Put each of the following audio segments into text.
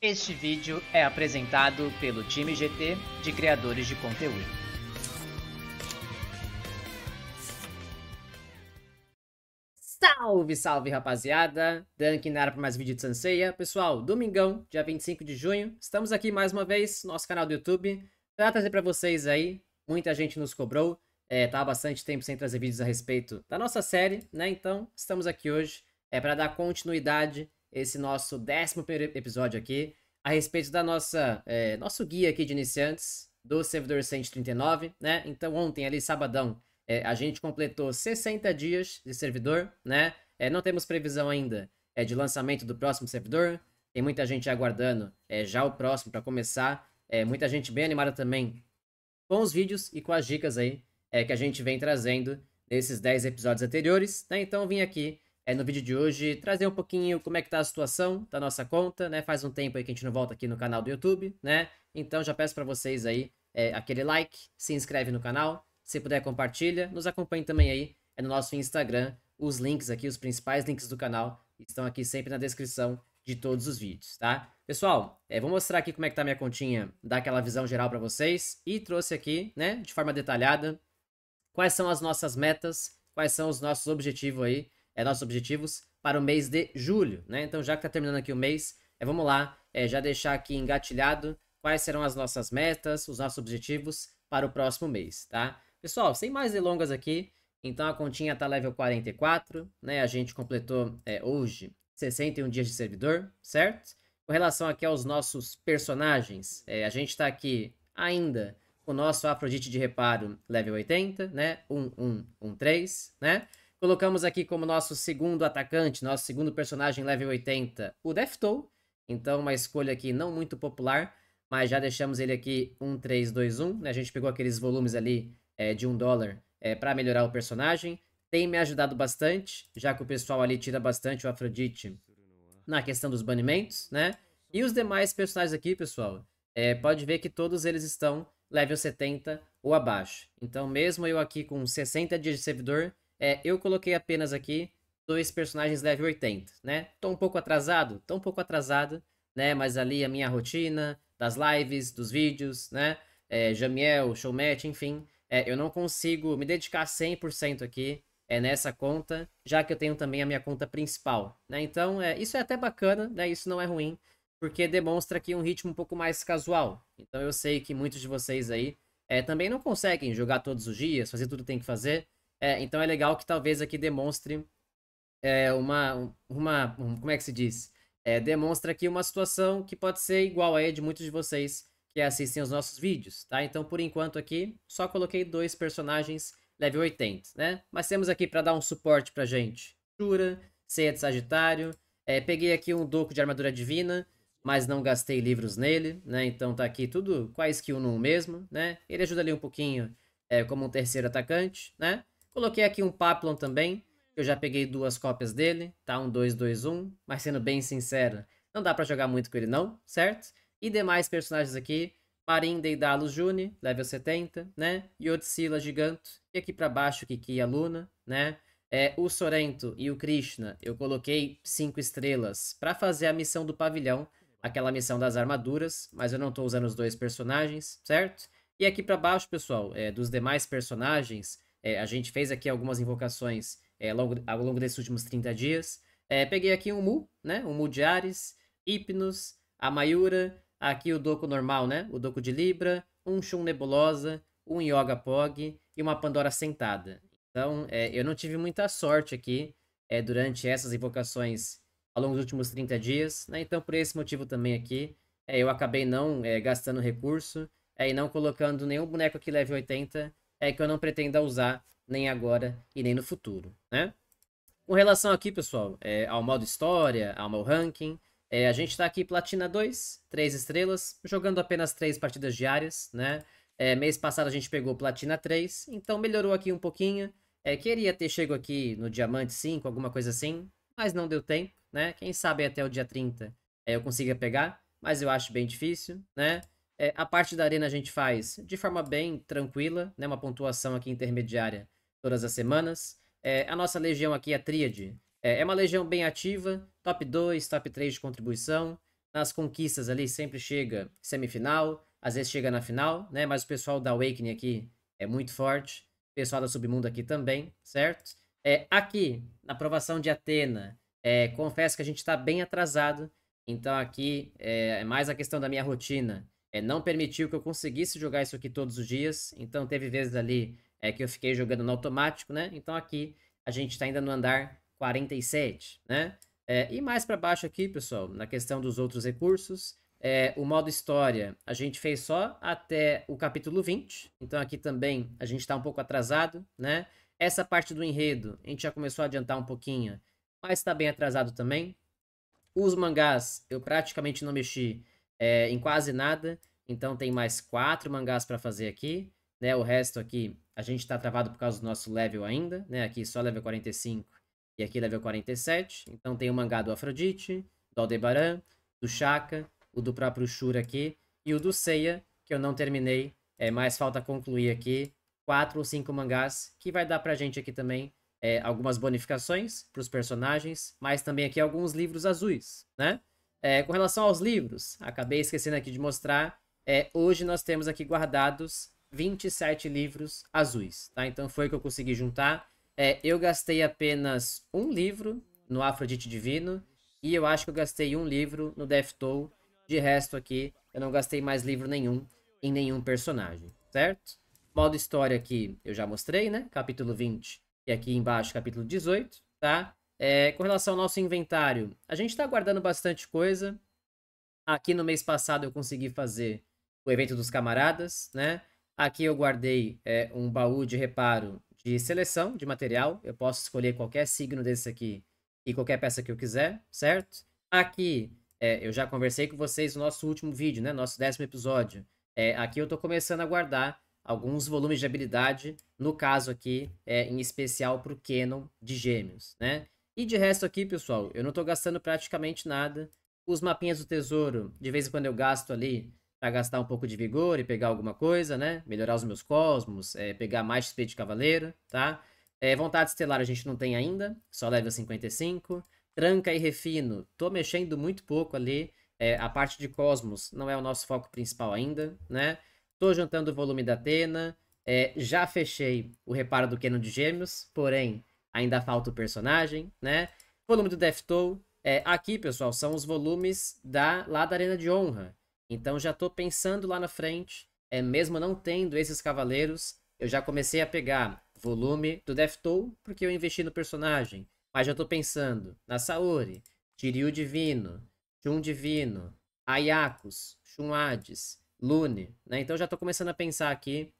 Este vídeo é apresentado pelo time GT de criadores de conteúdo. Salve, salve rapaziada! Dan nara para mais vídeo de Sanseia. Pessoal, domingão, dia 25 de junho, estamos aqui mais uma vez no nosso canal do YouTube para trazer para vocês aí. Muita gente nos cobrou, é, tá há bastante tempo sem trazer vídeos a respeito da nossa série, né? Então, estamos aqui hoje é para dar continuidade esse nosso décimo primeiro episódio aqui a respeito da nossa é, nosso guia aqui de iniciantes do servidor 139, né? Então ontem ali sabadão é, a gente completou 60 dias de servidor, né? É, não temos previsão ainda é, de lançamento do próximo servidor. Tem muita gente aguardando é, já o próximo para começar. É, muita gente bem animada também com os vídeos e com as dicas aí é, que a gente vem trazendo nesses 10 episódios anteriores. Né? Então eu vim aqui é, no vídeo de hoje trazer um pouquinho como é que tá a situação da nossa conta, né? Faz um tempo aí que a gente não volta aqui no canal do YouTube, né? Então já peço para vocês aí é, aquele like, se inscreve no canal, se puder compartilha, nos acompanhe também aí é no nosso Instagram, os links aqui, os principais links do canal estão aqui sempre na descrição de todos os vídeos, tá? Pessoal, é, vou mostrar aqui como é que tá minha continha, dar aquela visão geral para vocês e trouxe aqui, né, de forma detalhada, quais são as nossas metas, quais são os nossos objetivos aí é, nossos objetivos para o mês de julho, né? Então, já que está terminando aqui o mês, é, vamos lá, é, já deixar aqui engatilhado quais serão as nossas metas, os nossos objetivos para o próximo mês, tá? Pessoal, sem mais delongas aqui, então a continha tá level 44, né? A gente completou é, hoje 61 dias de servidor, certo? Com relação aqui aos nossos personagens, é, a gente está aqui ainda com o nosso Afrodite de reparo level 80, né? 1113, né? Colocamos aqui como nosso segundo atacante, nosso segundo personagem level 80, o Deftow. Então, uma escolha aqui não muito popular, mas já deixamos ele aqui 1, 3, 2, 1. Né? A gente pegou aqueles volumes ali é, de 1 dólar é, eh, para melhorar o personagem. Tem me ajudado bastante, já que o pessoal ali tira bastante o Afrodite na questão dos banimentos, né? E os demais personagens aqui, pessoal, é, pode ver que todos eles estão level 70 ou abaixo. Então, mesmo eu aqui com 60 dias de servidor, é, eu coloquei apenas aqui dois personagens level 80, né? Tô um pouco atrasado? Tô um pouco atrasado, né? Mas ali a minha rotina, das lives, dos vídeos, né? É, Jamiel, Showmatch, enfim. É, eu não consigo me dedicar 100% aqui é, nessa conta, já que eu tenho também a minha conta principal, né? Então, é, isso é até bacana, né? Isso não é ruim, porque demonstra aqui um ritmo um pouco mais casual. Então, eu sei que muitos de vocês aí é, também não conseguem jogar todos os dias, fazer tudo que tem que fazer, é, então é legal que talvez aqui demonstre é, uma, uma. Um, como é que se diz? É, demonstra aqui uma situação que pode ser igual a de muitos de vocês que assistem os nossos vídeos, tá? Então, por enquanto aqui, só coloquei dois personagens level 80, né? Mas temos aqui para dar um suporte pra gente. Jura, Ceia de Sagitário. É, peguei aqui um doco de armadura divina, mas não gastei livros nele, né? Então tá aqui tudo quase que um no mesmo, né? Ele ajuda ali um pouquinho é, como um terceiro atacante, né? Coloquei aqui um Paplon também, eu já peguei duas cópias dele, tá? Um 2-2-1, mas sendo bem sincero, não dá para jogar muito com ele não, certo? E demais personagens aqui, Marin Deidalus Juni, level 70, né? Yotsila Giganto, e aqui para baixo Kiki a Luna, né? É, o Sorento e o Krishna, eu coloquei 5 estrelas para fazer a missão do pavilhão, aquela missão das armaduras, mas eu não estou usando os dois personagens, certo? E aqui para baixo, pessoal, é, dos demais personagens, é, a gente fez aqui algumas invocações é, ao longo desses últimos 30 dias. É, peguei aqui um Mu, né? Um Mu de Ares, Hipnos, a Mayura, aqui o Doco normal, né? O Doco de Libra, um Shun Nebulosa, um Yoga Pog e uma Pandora Sentada. Então, é, eu não tive muita sorte aqui é, durante essas invocações ao longo dos últimos 30 dias, né? Então, por esse motivo também aqui, é, eu acabei não é, gastando recurso é, e não colocando nenhum boneco aqui level 80 é que eu não pretendo usar nem agora e nem no futuro, né? Com relação aqui, pessoal, é, ao modo história, ao meu ranking, é, a gente está aqui platina 2, 3 estrelas, jogando apenas 3 partidas diárias, né? É, mês passado a gente pegou platina 3, então melhorou aqui um pouquinho. É, queria ter chego aqui no diamante 5, alguma coisa assim, mas não deu tempo, né? Quem sabe até o dia 30 é, eu consiga pegar, mas eu acho bem difícil, né? É, a parte da arena a gente faz de forma bem tranquila, né? Uma pontuação aqui intermediária todas as semanas. É, a nossa legião aqui, a é tríade, é, é, uma legião bem ativa, top 2, top 3 de contribuição. Nas conquistas ali sempre chega semifinal, às vezes chega na final, né? Mas o pessoal da Awakening aqui é muito forte. O pessoal da Submundo aqui também, certo? É, aqui, na aprovação de Atena, é, confesso que a gente está bem atrasado. Então aqui é, é mais a questão da minha rotina é, não permitiu que eu conseguisse jogar isso aqui todos os dias. Então teve vezes ali é, que eu fiquei jogando no automático, né? Então aqui a gente está ainda no andar 47, né? É, e mais para baixo aqui, pessoal, na questão dos outros recursos, é, o modo história a gente fez só até o capítulo 20, então aqui também a gente está um pouco atrasado, né? Essa parte do enredo a gente já começou a adiantar um pouquinho, mas está bem atrasado também. Os mangás eu praticamente não mexi, é, em quase nada. Então tem mais quatro mangás para fazer aqui, né? O resto aqui a gente está travado por causa do nosso level ainda, né? Aqui só level 45 e aqui level 47. Então tem o mangá do Afrodite, do Aldebaran, do Shaka, o do próprio Shura aqui e o do Seiya, que eu não terminei, é, mas falta concluir aqui quatro ou cinco mangás, que vai dar pra gente aqui também é, algumas bonificações para os personagens, mas também aqui alguns livros azuis, né? É, com relação aos livros, acabei esquecendo aqui de mostrar. É, hoje nós temos aqui guardados 27 livros azuis, tá? Então foi o que eu consegui juntar. É, eu gastei apenas um livro no Afrodite Divino e eu acho que eu gastei um livro no Death Toll. De resto aqui, eu não gastei mais livro nenhum em nenhum personagem, certo? Modo história aqui eu já mostrei, né? Capítulo 20 e é aqui embaixo capítulo 18, tá? É, com relação ao nosso inventário, a gente está guardando bastante coisa. Aqui no mês passado eu consegui fazer o evento dos camaradas, né? Aqui eu guardei é, um baú de reparo de seleção de material. Eu posso escolher qualquer signo desse aqui e qualquer peça que eu quiser, certo? Aqui é, eu já conversei com vocês no nosso último vídeo, né? Nosso décimo episódio. É, aqui eu estou começando a guardar alguns volumes de habilidade, no caso aqui, é, em especial para o Canon de Gêmeos, né? E de resto aqui, pessoal, eu não estou gastando praticamente nada. Os mapinhas do tesouro, de vez em quando eu gasto ali para gastar um pouco de vigor e pegar alguma coisa, né? Melhorar os meus cosmos, é, pegar mais XP de cavaleiro, tá? É, vontade estelar a gente não tem ainda, só level 55. Tranca e refino, tô mexendo muito pouco ali. É, a parte de cosmos não é o nosso foco principal ainda, né? Tô juntando o volume da Atena. já fechei o reparo do Keno de Gêmeos, porém ainda falta o personagem, né? Volume do Deftow. É, aqui, pessoal, são os volumes da, lá da Arena de Honra. Então já estou pensando lá na frente, é, mesmo não tendo esses cavaleiros, eu já comecei a pegar volume do Deftow, porque eu investi no personagem. Mas já estou pensando na Saori, Tiryu Divino, Shun Divino, Ayakos, Shun Hades, Lune, né? Então já estou começando a pensar aqui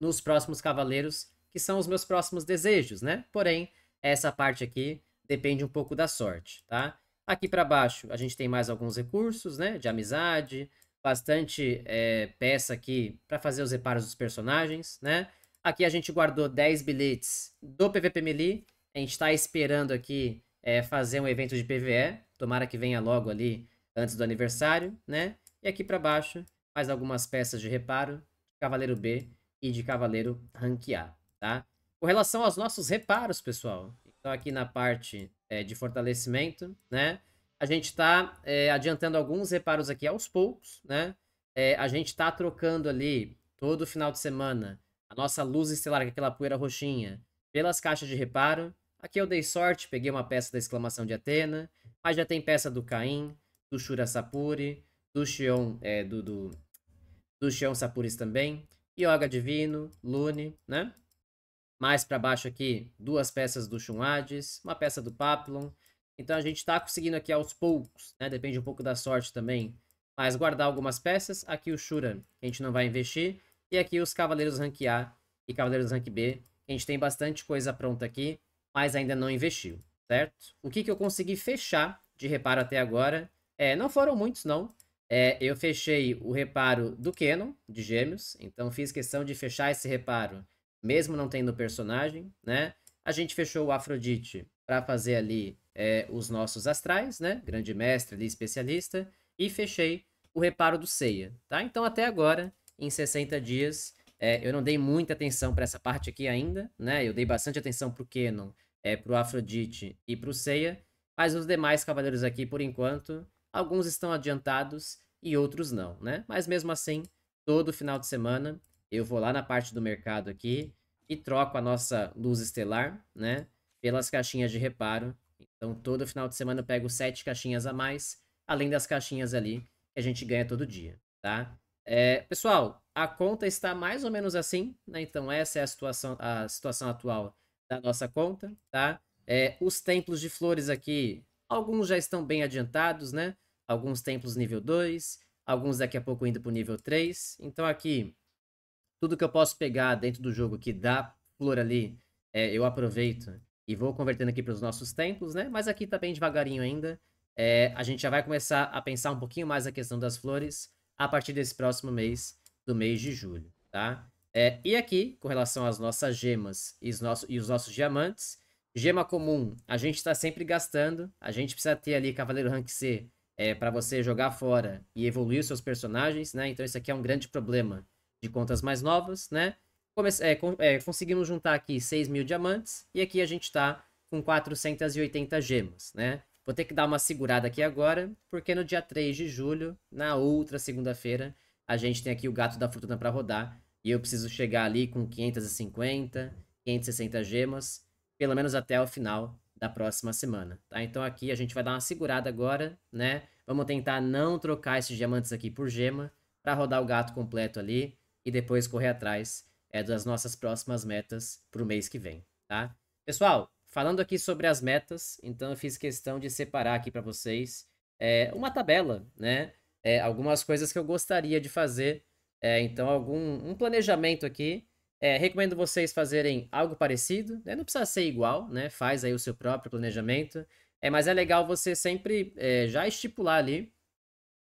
nos próximos cavaleiros que são os meus próximos desejos, né? Porém, essa parte aqui depende um pouco da sorte, tá? Aqui para baixo a gente tem mais alguns recursos, né? De amizade, bastante é, peça aqui para fazer os reparos dos personagens, né? Aqui a gente guardou 10 bilhetes do PVP Melee. A gente está esperando aqui é, fazer um evento de PVE. Tomara que venha logo ali antes do aniversário, né? E aqui para baixo mais algumas peças de reparo de Cavaleiro B e de Cavaleiro Rank A tá? Com relação aos nossos reparos, pessoal, então aqui na parte é, de fortalecimento, né? A gente está é, adiantando alguns reparos aqui aos poucos, né? É, a gente está trocando ali todo final de semana a nossa luz estelar, que é aquela poeira roxinha, pelas caixas de reparo. Aqui eu dei sorte, peguei uma peça da exclamação de Atena, mas já tem peça do Caim, do Shura Sapuri, do Shion, é, do, do, do Shion Sapuris também, Yoga Divino, Lune, né? Mais para baixo aqui, duas peças do Shunades, uma peça do Papillon. Então a gente está conseguindo aqui aos poucos, né? Depende um pouco da sorte também. Mas guardar algumas peças. Aqui o Shura que a gente não vai investir. E aqui os Cavaleiros Rank A e Cavaleiros Rank B. A gente tem bastante coisa pronta aqui, mas ainda não investiu, certo? O que, que eu consegui fechar de reparo até agora? É, não foram muitos, não. É, eu fechei o reparo do Canon, de gêmeos. Então fiz questão de fechar esse reparo mesmo não tendo personagem, né? A gente fechou o Afrodite para fazer ali é, os nossos astrais, né? Grande mestre ali, especialista. E fechei o reparo do Seiya, tá? Então, até agora, em 60 dias, é, eu não dei muita atenção para essa parte aqui ainda, né? Eu dei bastante atenção pro Kenon, é, pro Afrodite e pro Seiya. Mas os demais cavaleiros aqui, por enquanto, alguns estão adiantados e outros não, né? Mas mesmo assim, todo final de semana eu vou lá na parte do mercado aqui e troco a nossa luz estelar, né? Pelas caixinhas de reparo. Então, todo final de semana eu pego sete caixinhas a mais, além das caixinhas ali que a gente ganha todo dia, tá? É, pessoal, a conta está mais ou menos assim, né? Então, essa é a situação, a situação atual da nossa conta, tá? É, os templos de flores aqui, alguns já estão bem adiantados, né? Alguns templos nível 2, alguns daqui a pouco indo para o nível 3. Então, aqui tudo que eu posso pegar dentro do jogo que dá flor ali, é, eu aproveito e vou convertendo aqui para os nossos templos, né? Mas aqui tá bem devagarinho ainda. É, a gente já vai começar a pensar um pouquinho mais a questão das flores a partir desse próximo mês, do mês de julho, tá? É, e aqui, com relação às nossas gemas e os, e os nossos diamantes, gema comum, a gente está sempre gastando, a gente precisa ter ali Cavaleiro Rank C é, para você jogar fora e evoluir os seus personagens, né? Então isso aqui é um grande problema de contas mais novas, né? Come é, é, conseguimos juntar aqui 6 mil diamantes e aqui a gente está com 480 gemas, né? Vou ter que dar uma segurada aqui agora, porque no dia 3 de julho, na outra segunda-feira, a gente tem aqui o gato da fortuna para rodar e eu preciso chegar ali com 550, 560 gemas, pelo menos até o final da próxima semana, tá? Então aqui a gente vai dar uma segurada agora, né? Vamos tentar não trocar esses diamantes aqui por gema para rodar o gato completo ali e depois correr atrás é, das nossas próximas metas para o mês que vem, tá? Pessoal, falando aqui sobre as metas, então eu fiz questão de separar aqui para vocês é, uma tabela, né? É, algumas coisas que eu gostaria de fazer, é, então algum um planejamento aqui. É, recomendo vocês fazerem algo parecido, né? não precisa ser igual, né? Faz aí o seu próprio planejamento. É, mas é legal você sempre é, já estipular ali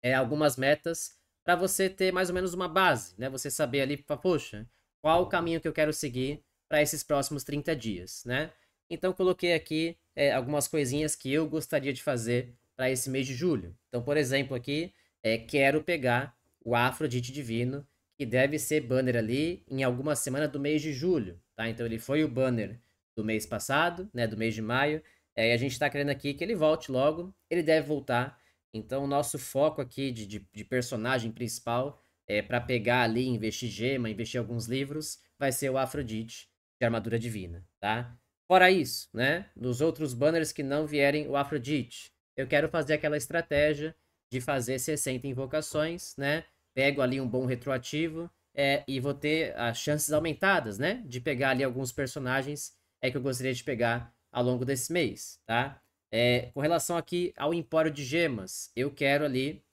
é, algumas metas para você ter mais ou menos uma base, né? Você saber ali, poxa, qual o caminho que eu quero seguir para esses próximos 30 dias, né? Então coloquei aqui é, algumas coisinhas que eu gostaria de fazer para esse mês de julho. Então, por exemplo, aqui é, quero pegar o Afrodite Divino, que deve ser banner ali em alguma semana do mês de julho, tá? Então ele foi o banner do mês passado, né? Do mês de maio. É, e a gente está querendo aqui que ele volte logo. Ele deve voltar então, o nosso foco aqui de, de, de personagem principal é para pegar ali, investir gema, investir alguns livros, vai ser o Afrodite de Armadura Divina, tá? Fora isso, né? Nos outros banners que não vierem o Afrodite, eu quero fazer aquela estratégia de fazer 60 invocações, né? Pego ali um bom retroativo é, e vou ter as chances aumentadas, né? De pegar ali alguns personagens é que eu gostaria de pegar ao longo desse mês, tá? É, com relação aqui ao empório de gemas, eu quero ali,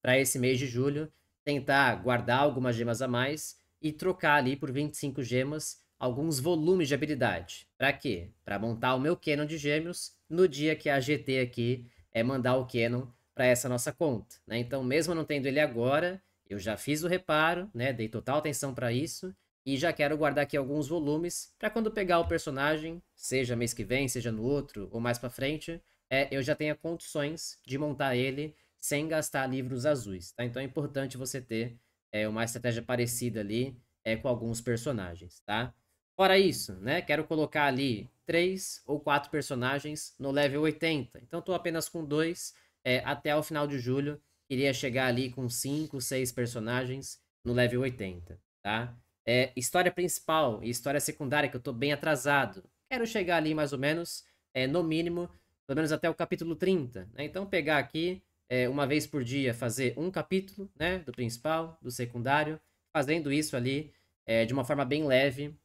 para esse mês de julho, tentar guardar algumas gemas a mais e trocar ali por 25 gemas alguns volumes de habilidade. Para quê? Para montar o meu Canon de gêmeos no dia que a GT aqui é mandar o Canon para essa nossa conta. Né? Então, mesmo não tendo ele agora, eu já fiz o reparo, né? dei total atenção para isso e já quero guardar aqui alguns volumes para quando pegar o personagem, seja mês que vem, seja no outro ou mais para frente, é, eu já tenha condições de montar ele sem gastar livros azuis. Tá? Então é importante você ter é, uma estratégia parecida ali é, com alguns personagens, tá? Fora isso, né? Quero colocar ali três ou quatro personagens no level 80. Então estou apenas com dois é, até o final de julho. Iria chegar ali com cinco, seis personagens no level 80, tá? é, história principal e história secundária, que eu tô bem atrasado. Quero chegar ali mais ou menos, é, no mínimo, pelo menos até o capítulo 30. Né? Então, pegar aqui é, uma vez por dia, fazer um capítulo né, do principal, do secundário, fazendo isso ali é, de uma forma bem leve,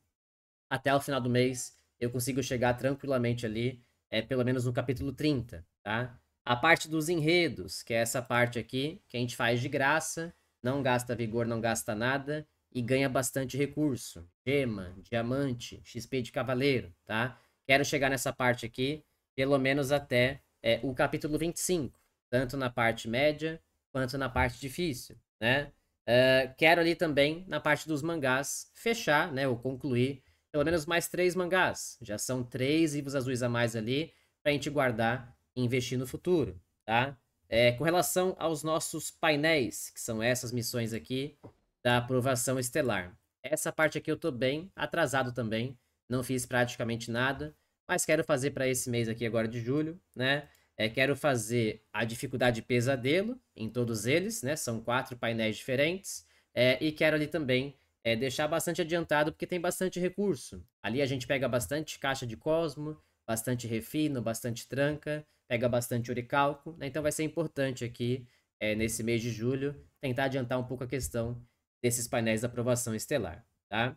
até o final do mês eu consigo chegar tranquilamente ali, é, pelo menos no capítulo 30. Tá? A parte dos enredos, que é essa parte aqui, que a gente faz de graça, não gasta vigor, não gasta nada e ganha bastante recurso. Gema, diamante, XP de cavaleiro, tá? Quero chegar nessa parte aqui, pelo menos até é, o capítulo 25, tanto na parte média quanto na parte difícil, né? Uh, quero ali também, na parte dos mangás, fechar, né, ou concluir, pelo menos mais três mangás. Já são três livros azuis a mais ali, pra gente guardar e investir no futuro, tá? É, com relação aos nossos painéis, que são essas missões aqui, da aprovação estelar. Essa parte aqui eu tô bem atrasado também, não fiz praticamente nada, mas quero fazer para esse mês aqui agora de julho, né? É, quero fazer a dificuldade pesadelo em todos eles, né? São quatro painéis diferentes. É, e quero ali também é, deixar bastante adiantado, porque tem bastante recurso. Ali a gente pega bastante caixa de cosmo, bastante refino, bastante tranca, pega bastante oricalco. Né? Então vai ser importante aqui, é, nesse mês de julho, tentar adiantar um pouco a questão desses painéis da aprovação estelar, tá?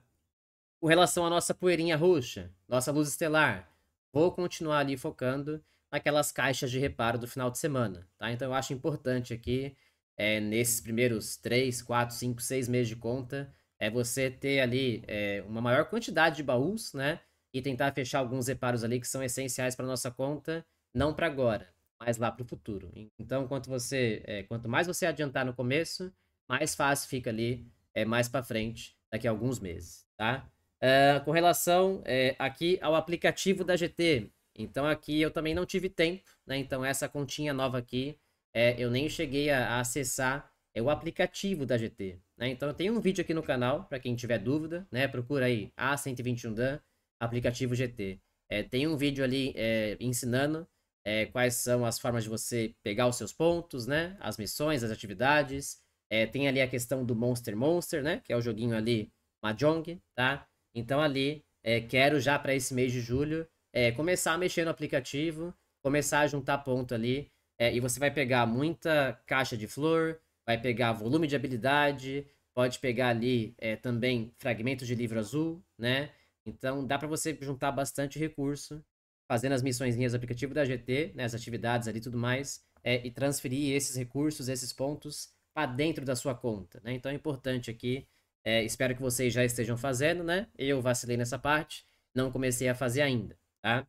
Com relação à nossa poeirinha roxa, nossa luz estelar, vou continuar ali focando naquelas caixas de reparo do final de semana, tá? Então eu acho importante aqui, é, nesses primeiros 3, 4, 5, 6 meses de conta, é você ter ali é, uma maior quantidade de baús, né? E tentar fechar alguns reparos ali que são essenciais para nossa conta, não para agora, mas lá para o futuro. Então, quanto você, é, quanto mais você adiantar no começo, mais fácil fica ali é, mais para frente, daqui a alguns meses, tá? Uh, com relação é, aqui ao aplicativo da GT, então aqui eu também não tive tempo, né? Então essa continha nova aqui, é, eu nem cheguei a, a acessar é, o aplicativo da GT, né? Então eu tenho um vídeo aqui no canal, para quem tiver dúvida, né? Procura aí, A121DAN, aplicativo GT. É, tem um vídeo ali é, ensinando é, quais são as formas de você pegar os seus pontos, né? As missões, as atividades, é, tem ali a questão do Monster Monster, né? Que é o joguinho ali Mahjong, tá? Então ali, é, quero já para esse mês de julho é, começar a mexer no aplicativo, começar a juntar ponto ali. É, e você vai pegar muita caixa de flor, vai pegar volume de habilidade, pode pegar ali é, também fragmentos de livro azul, né? Então dá para você juntar bastante recurso fazendo as missões do aplicativo da GT, né, as atividades ali e tudo mais, é, e transferir esses recursos, esses pontos para tá dentro da sua conta, né? Então é importante aqui, é, espero que vocês já estejam fazendo, né? Eu vacilei nessa parte, não comecei a fazer ainda, tá?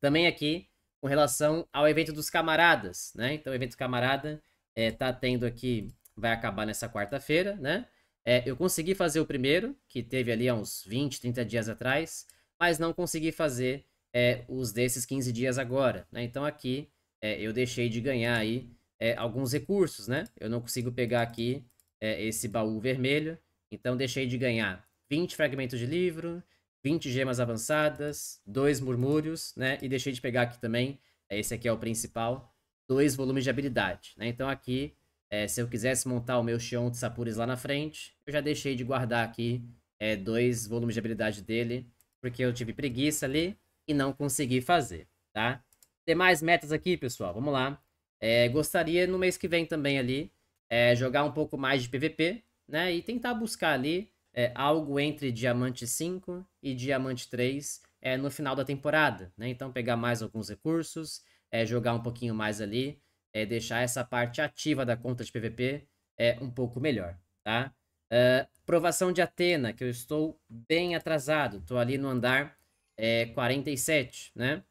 Também aqui, com relação ao evento dos camaradas, né? Então o evento camarada é, tá tendo aqui, vai acabar nessa quarta-feira, né? É, eu consegui fazer o primeiro, que teve ali há uns 20, 30 dias atrás, mas não consegui fazer é, os desses 15 dias agora, né? Então aqui é, eu deixei de ganhar aí é, alguns recursos, né? Eu não consigo pegar aqui é, esse baú vermelho, então deixei de ganhar 20 fragmentos de livro, 20 gemas avançadas, dois murmúrios, né? E deixei de pegar aqui também, é, esse aqui é o principal, dois volumes de habilidade, né? Então aqui, é, se eu quisesse montar o meu Xion de Sapures lá na frente, eu já deixei de guardar aqui é, dois volumes de habilidade dele, porque eu tive preguiça ali e não consegui fazer, tá? Demais metas aqui, pessoal, vamos lá. É, gostaria no mês que vem também ali é, jogar um pouco mais de PVP, né? E tentar buscar ali é, algo entre Diamante 5 e Diamante 3 é, no final da temporada, né? Então pegar mais alguns recursos, é, jogar um pouquinho mais ali, é, deixar essa parte ativa da conta de PVP é, um pouco melhor, tá? provação de Atena, que eu estou bem atrasado, estou ali no andar 47, né?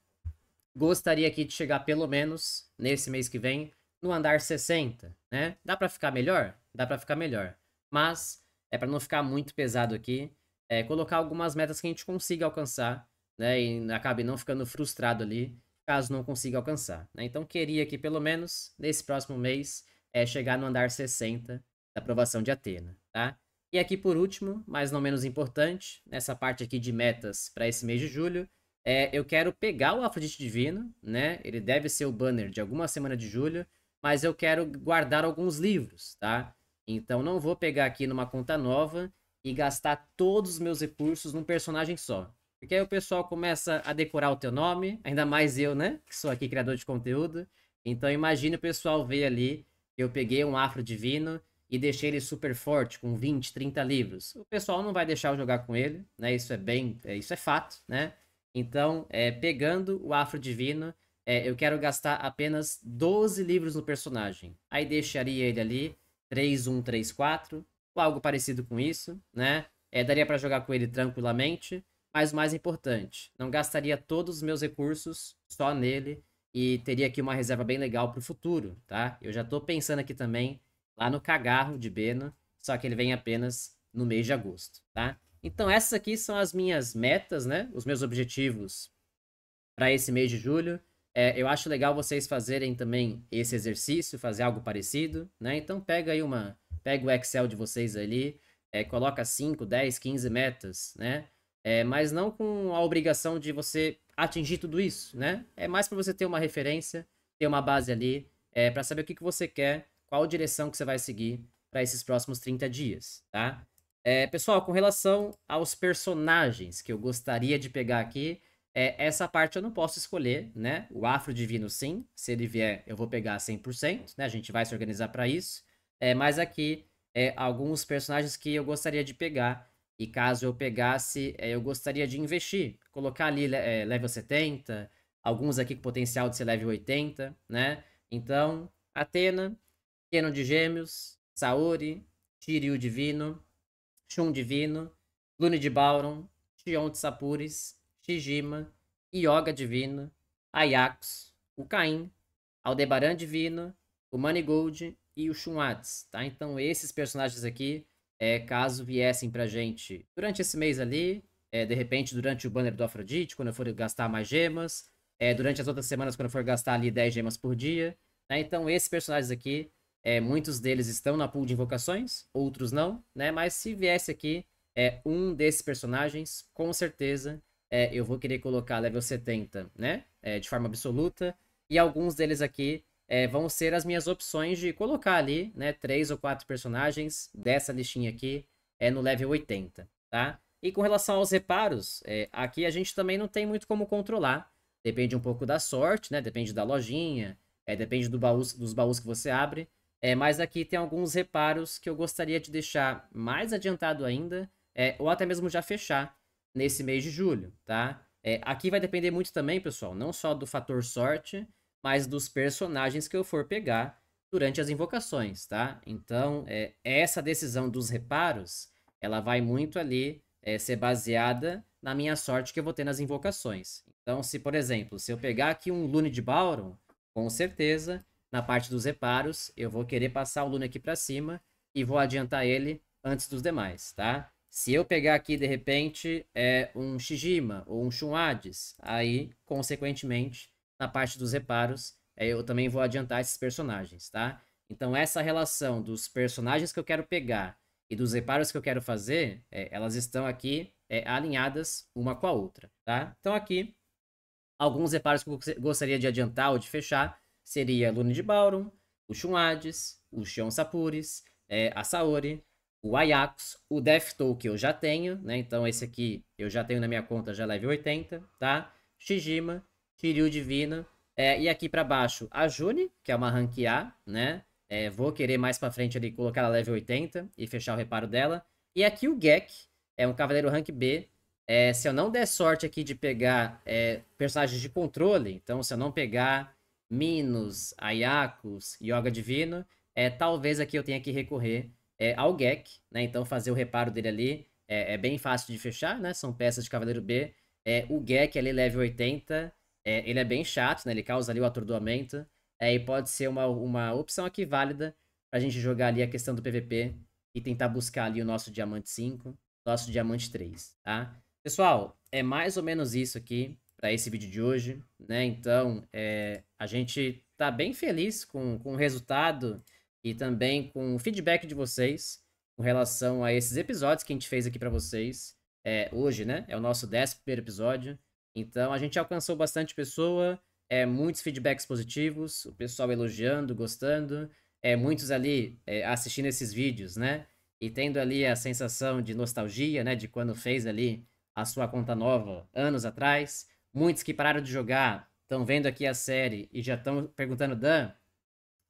gostaria aqui de chegar pelo menos nesse mês que vem no andar 60, né? Dá para ficar melhor? Dá para ficar melhor. Mas é para não ficar muito pesado aqui, é colocar algumas metas que a gente consiga alcançar, né? E acabe não ficando frustrado ali caso não consiga alcançar, né? Então queria que pelo menos nesse próximo mês é chegar no andar 60 da aprovação de Atena, tá? E aqui por último, mas não menos importante, nessa parte aqui de metas para esse mês de julho, é, eu quero pegar o Afrodite Divino, né? Ele deve ser o banner de alguma semana de julho, mas eu quero guardar alguns livros, tá? Então não vou pegar aqui numa conta nova e gastar todos os meus recursos num personagem só. Porque aí o pessoal começa a decorar o teu nome, ainda mais eu, né? Que sou aqui criador de conteúdo. Então imagine o pessoal ver ali eu peguei um Afro Divino e deixei ele super forte, com 20, 30 livros. O pessoal não vai deixar eu jogar com ele, né? Isso é bem. É, isso é fato, né? Então, é, pegando o Afro Divino, é, eu quero gastar apenas 12 livros no personagem. Aí deixaria ele ali, 3, 1, 3, 4, ou algo parecido com isso, né? É, daria para jogar com ele tranquilamente, mas o mais importante, não gastaria todos os meus recursos só nele e teria aqui uma reserva bem legal para o futuro, tá? Eu já estou pensando aqui também lá no cagarro de Beno, só que ele vem apenas no mês de agosto, tá? Então, essas aqui são as minhas metas, né? Os meus objetivos para esse mês de julho. É, eu acho legal vocês fazerem também esse exercício, fazer algo parecido, né? Então, pega aí uma. Pega o Excel de vocês ali, é, coloca 5, 10, 15 metas, né? É, mas não com a obrigação de você atingir tudo isso, né? É mais para você ter uma referência, ter uma base ali, é, para saber o que, que você quer, qual direção que você vai seguir para esses próximos 30 dias, tá? É, pessoal, com relação aos personagens que eu gostaria de pegar aqui, é, essa parte eu não posso escolher, né? O Afro Divino sim, se ele vier eu vou pegar 100%, né? A gente vai se organizar para isso. É, mas aqui, é, alguns personagens que eu gostaria de pegar, e caso eu pegasse, é, eu gostaria de investir, colocar ali é, level 70, alguns aqui com potencial de ser level 80, né? Então, Atena, Keno de Gêmeos, Saori, Tirio Divino, Shun Divino, Lune de Bauron, Xion de Sapures, Shijima, Ioga Divino, Ajax, o Caim, Aldebaran Divino, o Manigold e o Shunats, tá? Então esses personagens aqui, é, caso viessem pra gente durante esse mês ali, é, de repente durante o banner do Afrodite, quando eu for gastar mais gemas, é, durante as outras semanas, quando eu for gastar ali 10 gemas por dia, né? Então esses personagens aqui é, muitos deles estão na pool de invocações, outros não, né? Mas se viesse aqui é, um desses personagens, com certeza é, eu vou querer colocar level 70, né? É, de forma absoluta. E alguns deles aqui é, vão ser as minhas opções de colocar ali, né? Três ou quatro personagens dessa listinha aqui é, no level 80, tá? E com relação aos reparos, é, aqui a gente também não tem muito como controlar. Depende um pouco da sorte, né? Depende da lojinha, é, depende do baú, dos baús que você abre. É, mas aqui tem alguns reparos que eu gostaria de deixar mais adiantado ainda, é, ou até mesmo já fechar nesse mês de julho, tá? É, aqui vai depender muito também, pessoal, não só do fator sorte, mas dos personagens que eu for pegar durante as invocações, tá? Então, é, essa decisão dos reparos, ela vai muito ali é, ser baseada na minha sorte que eu vou ter nas invocações. Então, se, por exemplo, se eu pegar aqui um Lune de Bauron, com certeza na parte dos reparos, eu vou querer passar o Lune aqui para cima e vou adiantar ele antes dos demais, tá? Se eu pegar aqui, de repente, é um Shijima ou um Shunades, aí, consequentemente, na parte dos reparos, é, eu também vou adiantar esses personagens, tá? Então, essa relação dos personagens que eu quero pegar e dos reparos que eu quero fazer, é, elas estão aqui é, alinhadas uma com a outra, tá? Então, aqui, alguns reparos que eu gostaria de adiantar ou de fechar, seria Lune de Baurum, o Shun o Shion Sapuris, é, a Saori, o Ajax, o Death que eu já tenho, né? Então esse aqui eu já tenho na minha conta já level 80, tá? Shijima, Kiryu Divina, é, e aqui para baixo a June, que é uma rank A, né? É, vou querer mais para frente ali colocar ela level 80 e fechar o reparo dela. E aqui o Gek, é um cavaleiro rank B. É, se eu não der sorte aqui de pegar é, personagens de controle, então se eu não pegar Minos, Ayakus, Yoga Divino, é, talvez aqui eu tenha que recorrer é, ao Gek, né? Então fazer o reparo dele ali é, é, bem fácil de fechar, né? São peças de Cavaleiro B. É, o Gek ali, level 80, é, ele é bem chato, né? Ele causa ali o atordoamento. É, e pode ser uma, uma opção aqui válida pra gente jogar ali a questão do PVP e tentar buscar ali o nosso Diamante 5, nosso Diamante 3, tá? Pessoal, é mais ou menos isso aqui tá esse vídeo de hoje, né? Então, é, a gente tá bem feliz com, com o resultado e também com o feedback de vocês com relação a esses episódios que a gente fez aqui para vocês. É, hoje, né? É o nosso primeiro episódio. Então, a gente alcançou bastante pessoa, é, muitos feedbacks positivos, o pessoal elogiando, gostando, é, muitos ali é, assistindo esses vídeos, né? E tendo ali a sensação de nostalgia, né? De quando fez ali a sua conta nova anos atrás. Muitos que pararam de jogar estão vendo aqui a série e já estão perguntando, Dan,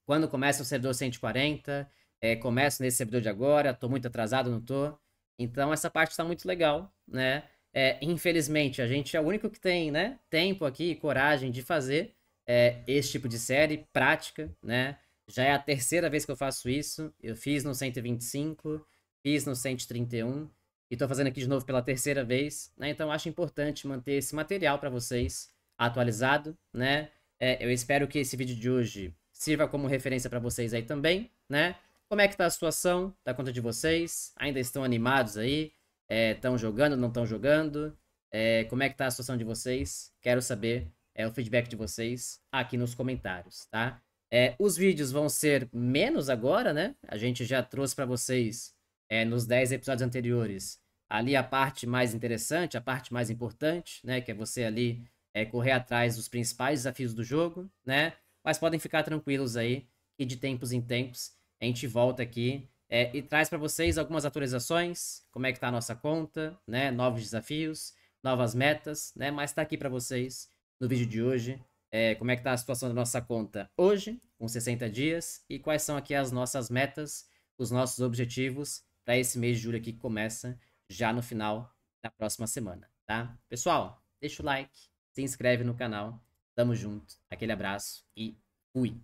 quando começa o servidor 140? É, começo nesse servidor de agora, tô muito atrasado, não tô. Então essa parte está muito legal, né? É, infelizmente, a gente é o único que tem né, tempo aqui e coragem de fazer é, esse tipo de série prática, né? Já é a terceira vez que eu faço isso. Eu fiz no 125, fiz no 131 e estou fazendo aqui de novo pela terceira vez, né? Então acho importante manter esse material para vocês atualizado, né? É, eu espero que esse vídeo de hoje sirva como referência para vocês aí também, né? Como é que tá a situação da conta de vocês? Ainda estão animados aí? Estão é, jogando, não estão jogando? É, como é que tá a situação de vocês? Quero saber é, o feedback de vocês aqui nos comentários, tá? É, os vídeos vão ser menos agora, né? A gente já trouxe para vocês é, nos 10 episódios anteriores, ali a parte mais interessante, a parte mais importante, né? Que é você ali é, correr atrás dos principais desafios do jogo, né? Mas podem ficar tranquilos aí, que de tempos em tempos a gente volta aqui é, e traz para vocês algumas atualizações, como é que tá a nossa conta, né? Novos desafios, novas metas, né? Mas está aqui para vocês no vídeo de hoje é, como é que está a situação da nossa conta hoje, com 60 dias, e quais são aqui as nossas metas, os nossos objetivos para esse mês de julho aqui que começa já no final da próxima semana, tá? Pessoal, deixa o like, se inscreve no canal. Tamo junto, aquele abraço e fui!